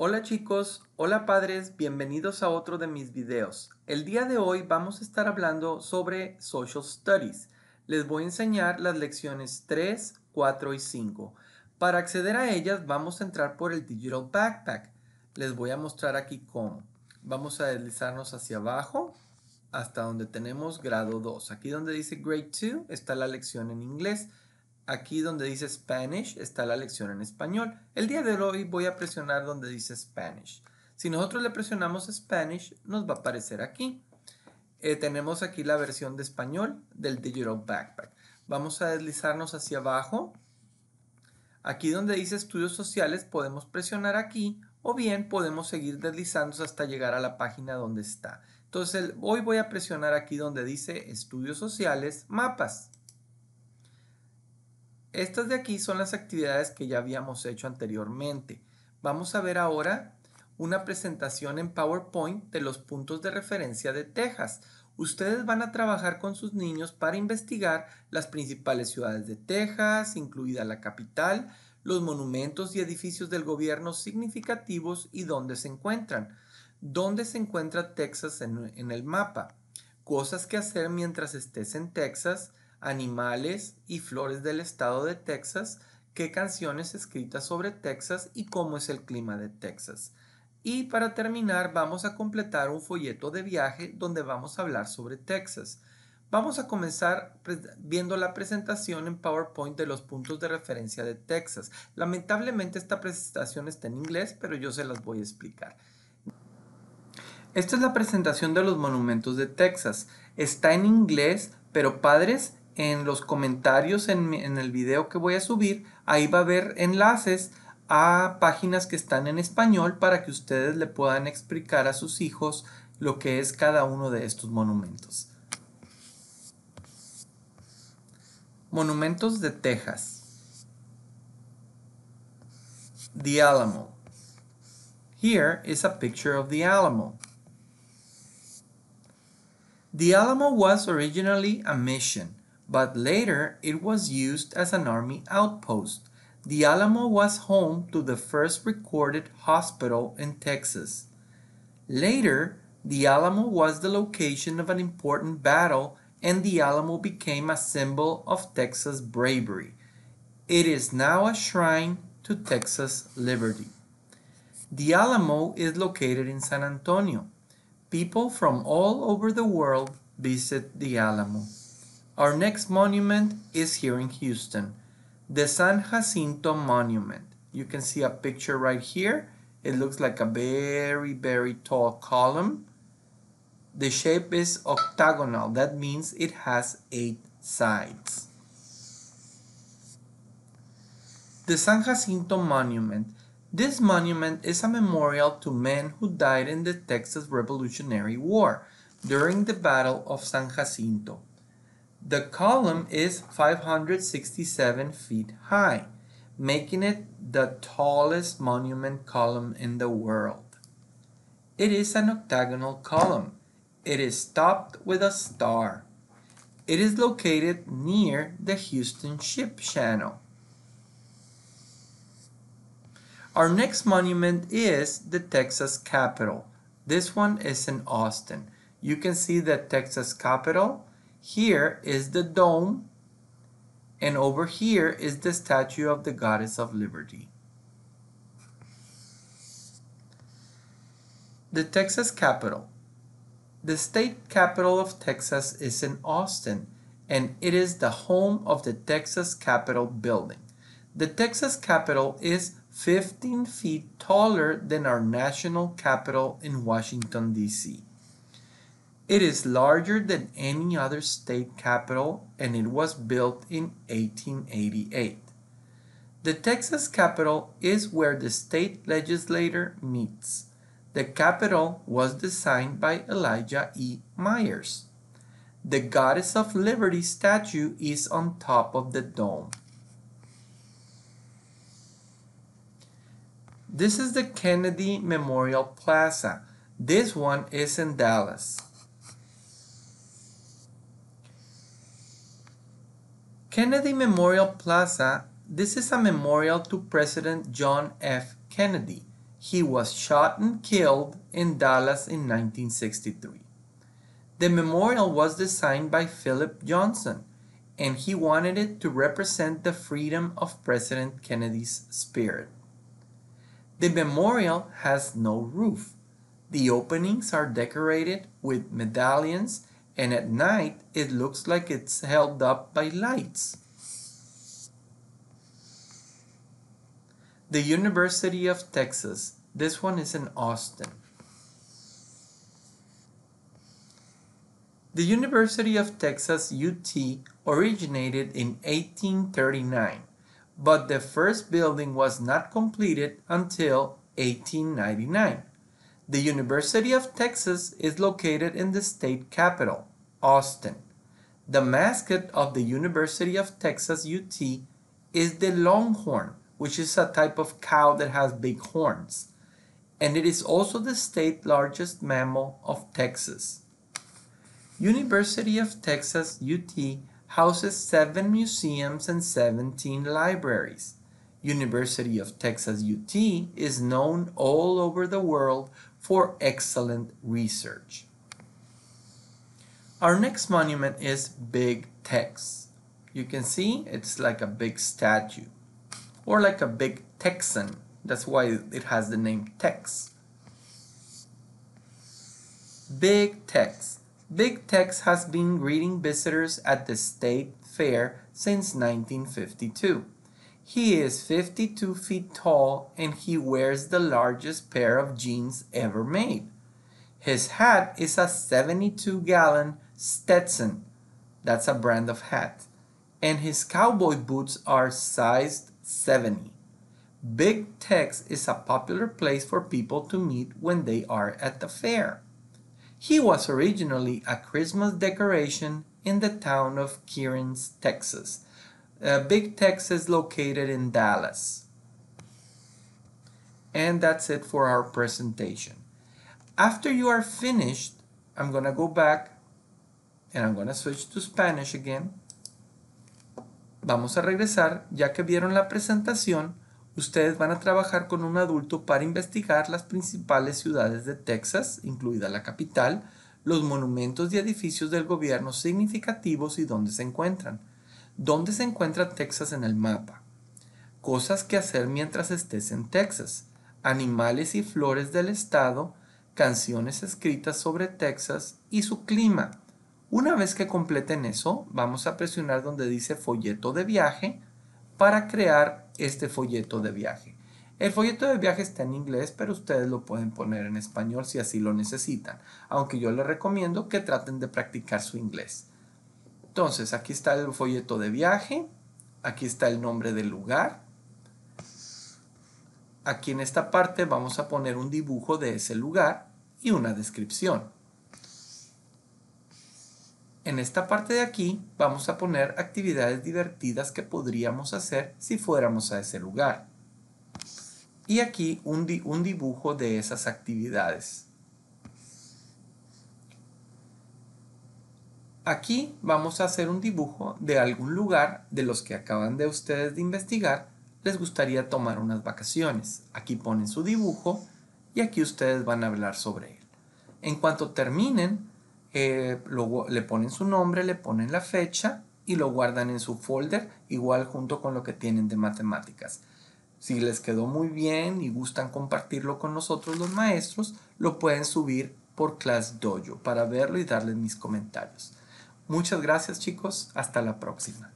Hola chicos, hola padres, bienvenidos a otro de mis videos. El día de hoy vamos a estar hablando sobre Social Studies. Les voy a enseñar las lecciones 3, 4 y 5. Para acceder a ellas vamos a entrar por el Digital Backpack. Les voy a mostrar aquí cómo. Vamos a deslizarnos hacia abajo hasta donde tenemos grado 2. Aquí donde dice Grade 2 está la lección en inglés aquí donde dice Spanish está la lección en español. El día de hoy voy a presionar donde dice Spanish. Si nosotros le presionamos Spanish, nos va a aparecer aquí. Eh, tenemos aquí la versión de español del Digital Backpack. Vamos a deslizarnos hacia abajo. Aquí donde dice estudios sociales podemos presionar aquí o bien podemos seguir deslizándonos hasta llegar a la página donde está. Entonces hoy voy a presionar aquí donde dice estudios sociales, mapas. Estas de aquí son las actividades que ya habíamos hecho anteriormente. Vamos a ver ahora una presentación en PowerPoint de los puntos de referencia de Texas. Ustedes van a trabajar con sus niños para investigar las principales ciudades de Texas, incluida la capital, los monumentos y edificios del gobierno significativos y dónde se encuentran. ¿Dónde se encuentra Texas en, el mapa? Cosas que hacer mientras estés en Texas, animales y flores del estado de Texas, qué canciones escritas sobre Texas y cómo es el clima de Texas. Y para terminar vamos a completar un folleto de viaje donde vamos a hablar sobre Texas. Vamos a comenzar pues, viendo la presentación en PowerPoint de los puntos de referencia de Texas. Lamentablemente esta presentación está en inglés, pero yo se las voy a explicar. Esta es la presentación de los monumentos de Texas. Está en inglés, pero padres, en los comentarios en, el video que voy a subir, ahí va a haber enlaces a páginas que están en español para que ustedes le puedan explicar a sus hijos lo que es cada uno de estos monumentos. Monumentos de Texas. The Alamo. Here is a picture of the Alamo. The Alamo was originally a mission. but later it was used as an army outpost. The Alamo was home to the first recorded hospital in Texas. Later, the Alamo was the location of an important battle and the Alamo became a symbol of Texas bravery. It is now a shrine to Texas liberty. The Alamo is located in San Antonio. People from all over the world visit the Alamo. Our next monument is here in Houston, the San Jacinto Monument. You can see a picture right here. It looks like a very, very tall column. The shape is octagonal. That means it has eight sides. The San Jacinto Monument. This monument is a memorial to men who died in the Texas Revolutionary War during the Battle of San Jacinto. The column is 567 feet high, making it the tallest monument column in the world. It is an octagonal column. It is topped with a star. It is located near the Houston Ship Channel. Our next monument is the Texas Capitol. This one is in Austin. You can see the Texas Capitol here is the dome, and over here is the statue of the goddess of liberty. The Texas Capitol. The state capital of Texas is in Austin, and it is the home of the Texas Capitol building. The Texas Capitol is 15 feet taller than our national capitol in Washington, D.C. It is larger than any other state capitol and it was built in 1888. The Texas Capitol is where the state legislature meets. The Capitol was designed by Elijah E. Myers. The Goddess of Liberty statue is on top of the dome. This is the Kennedy Memorial Plaza. This one is in Dallas. Kennedy Memorial Plaza. This is a memorial to President John F. Kennedy. He was shot and killed in Dallas in 1963. The memorial was designed by Philip Johnson, and he wanted it to represent the freedom of President Kennedy's spirit. The memorial has no roof. The openings are decorated with medallions and at night it looks like it's held up by lights. The University of Texas. This one is in Austin. The University of Texas UT originated in 1839, but the first building was not completed until 1899. The University of Texas is located in the state capital, Austin. The mascot of the University of Texas UT is the longhorn, which is a type of cow that has big horns, and it is also the state largest mammal of Texas. University of Texas UT houses 7 museums and 17 libraries. University of Texas UT is known all over the world for excellent research. Our next monument is Big Tex. You can see it's like a big statue or like a big Texan. That's why it has the name Tex. Big Tex. Big Tex has been greeting visitors at the state fair since 1952. He is 52 feet tall and he wears the largest pair of jeans ever made. His hat is a 72 gallon Stetson. That's a brand of hat. And his cowboy boots are sized 70. Big Tex is a popular place for people to meet when they are at the fair. He was originally a Christmas decoration in the town of Kearns, Texas Uh, Big Texas located in Dallas. And that's it for our presentation. After you are finished, I'm going to go back and I'm going to switch to Spanish again. Vamos a regresar, ya que vieron la presentación, ustedes van a trabajar con un adulto para investigar las principales ciudades de Texas, incluida la capital, los monumentos y edificios del gobierno significativos y dónde se encuentran dónde se encuentra Texas en el mapa, cosas que hacer mientras estés en Texas, animales y flores del estado, canciones escritas sobre Texas y su clima. Una vez que completen eso, vamos a presionar donde dice folleto de viaje para crear este folleto de viaje. El folleto de viaje está en inglés, pero ustedes lo pueden poner en español si así lo necesitan, aunque yo les recomiendo que traten de practicar su inglés. Entonces, aquí está el folleto de viaje, aquí está el nombre del lugar. Aquí en esta parte vamos a poner un dibujo de ese lugar y una descripción. En esta parte de aquí vamos a poner actividades divertidas que podríamos hacer si fuéramos a ese lugar. Y aquí un, un dibujo de esas actividades. Aquí vamos a hacer un dibujo de algún lugar de los que acaban de ustedes de investigar les gustaría tomar unas vacaciones. Aquí ponen su dibujo y aquí ustedes van a hablar sobre él. En cuanto terminen, eh, le ponen su nombre, le ponen la fecha y lo guardan en su folder, igual junto con lo que tienen de matemáticas. Si les quedó muy bien y gustan compartirlo con nosotros los maestros, lo pueden subir por Class Dojo para verlo y darles mis comentarios. Muchas gracias chicos, hasta la próxima.